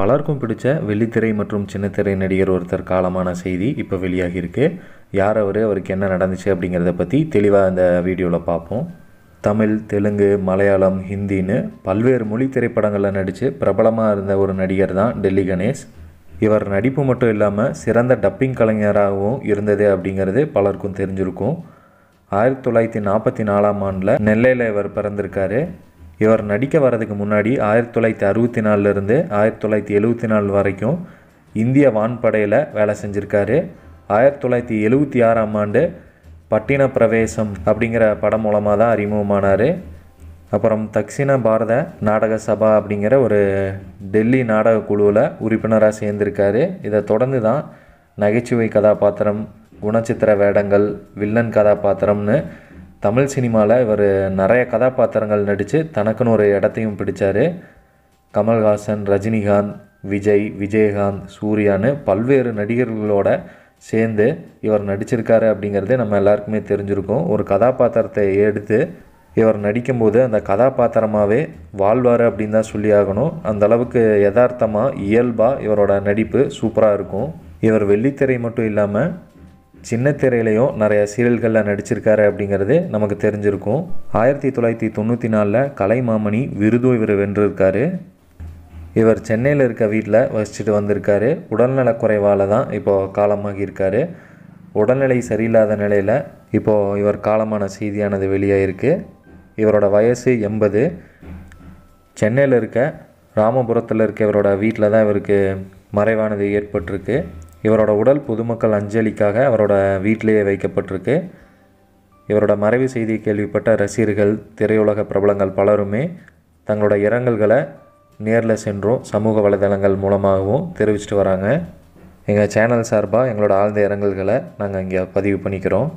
பலருக்கும் பிடிச்ச வெள்ளித்திரை மற்றும் சின்னத்திரை நடிகர் ஒருத்தர் காலமான செய்தி இப்போ வெளியாகியிருக்கு யார் அவர் அவருக்கு என்ன நடந்துச்சு அப்படிங்கிறத பற்றி தெளிவாக அந்த வீடியோவில் பார்ப்போம் தமிழ் தெலுங்கு மலையாளம் ஹிந்தின்னு பல்வேறு மொழி திரைப்படங்களில் நடித்து பிரபலமாக இருந்த ஒரு நடிகர் தான் டெல்லி கணேஷ் இவர் நடிப்பு மட்டும் இல்லாமல் சிறந்த டப்பிங் கலைஞராகவும் இருந்தது அப்படிங்கிறது பலருக்கும் தெரிஞ்சிருக்கும் ஆயிரத்தி தொள்ளாயிரத்தி நாற்பத்தி நாலாம் ஆண்டில் நெல்லையில் இவர் பிறந்திருக்காரு இவர் நடிக்க வரதுக்கு முன்னாடி ஆயிரத்தி தொள்ளாயிரத்தி அறுபத்தி நாலுலேருந்து ஆயிரத்தி தொள்ளாயிரத்தி எழுபத்தி நாலு வரைக்கும் இந்திய வான்படையில் வேலை செஞ்சுருக்காரு ஆயிரத்தி தொள்ளாயிரத்தி எழுபத்தி ஆறாம் ஆண்டு பட்டின பிரவேசம் அப்படிங்கிற படம் மூலமாக தான் அறிமுகமானார் அப்புறம் தக்ஷிண பாரத நாடக சபா அப்படிங்கிற ஒரு டெல்லி நாடக குழுவில் உறுப்பினராக சேர்ந்திருக்காரு இதை தொடர்ந்து தான் நகைச்சுவை கதாபாத்திரம் குணச்சித்திர வேடங்கள் வில்லன் கதாபாத்திரம்னு தமிழ் சினிமாவில் இவர் நிறைய கதாபாத்திரங்கள் நடித்து தனக்குன்னு ஒரு இடத்தையும் பிடிச்சார் கமல்ஹாசன் ரஜினிகாந்த் விஜய் விஜயகாந்த் சூர்யான்னு பல்வேறு நடிகர்களோட சேர்ந்து இவர் நடிச்சிருக்காரு அப்படிங்கிறதே நம்ம எல்லாருக்குமே தெரிஞ்சிருக்கும் ஒரு கதாபாத்திரத்தை எடுத்து இவர் நடிக்கும்போது அந்த கதாபாத்திரமாகவே வாழ்வார் அப்படின்னு தான் சொல்லி ஆகணும் அந்தளவுக்கு யதார்த்தமாக இயல்பாக இவரோட நடிப்பு சூப்பராக இருக்கும் இவர் வெள்ளித்திரை மட்டும் இல்லாமல் சின்ன திரையிலையும் நிறைய சீரியல்களில் நடிச்சிருக்காரு அப்படிங்கிறது நமக்கு தெரிஞ்சிருக்கும் ஆயிரத்தி தொள்ளாயிரத்தி தொண்ணூற்றி நாலில் கலைமாமணி விருது இவர் வென்றிருக்காரு இவர் சென்னையில் இருக்க வீட்டில் வசிச்சுட்டு வந்திருக்காரு உடல்நலக்குறைவால் தான் இப்போது காலமாகியிருக்காரு உடல்நிலை சரியில்லாத நிலையில் இப்போது இவர் காலமான செய்தியானது வெளியாகிருக்கு இவரோட வயசு எண்பது சென்னையில் இருக்க ராமபுரத்தில் இருக்க இவரோட வீட்டில் தான் இவருக்கு மறைவானது ஏற்பட்டிருக்கு இவரோட உடல் பொதுமக்கள் அஞ்சலிக்காக அவரோட வீட்டிலேயே வைக்கப்பட்டிருக்கு இவரோட மறைவு செய்தி கேள்விப்பட்ட ரசிகர்கள் திரையுலக பிரபலங்கள் பலருமே தங்களோட இரங்கல்களை நேரில் சென்றும் சமூக வலைதளங்கள் மூலமாகவும் தெரிவிச்சிட்டு வராங்க எங்கள் சேனல் சார்பாக எங்களோட ஆழ்ந்த இரங்கல்களை நாங்கள் இங்கே பதிவு பண்ணிக்கிறோம்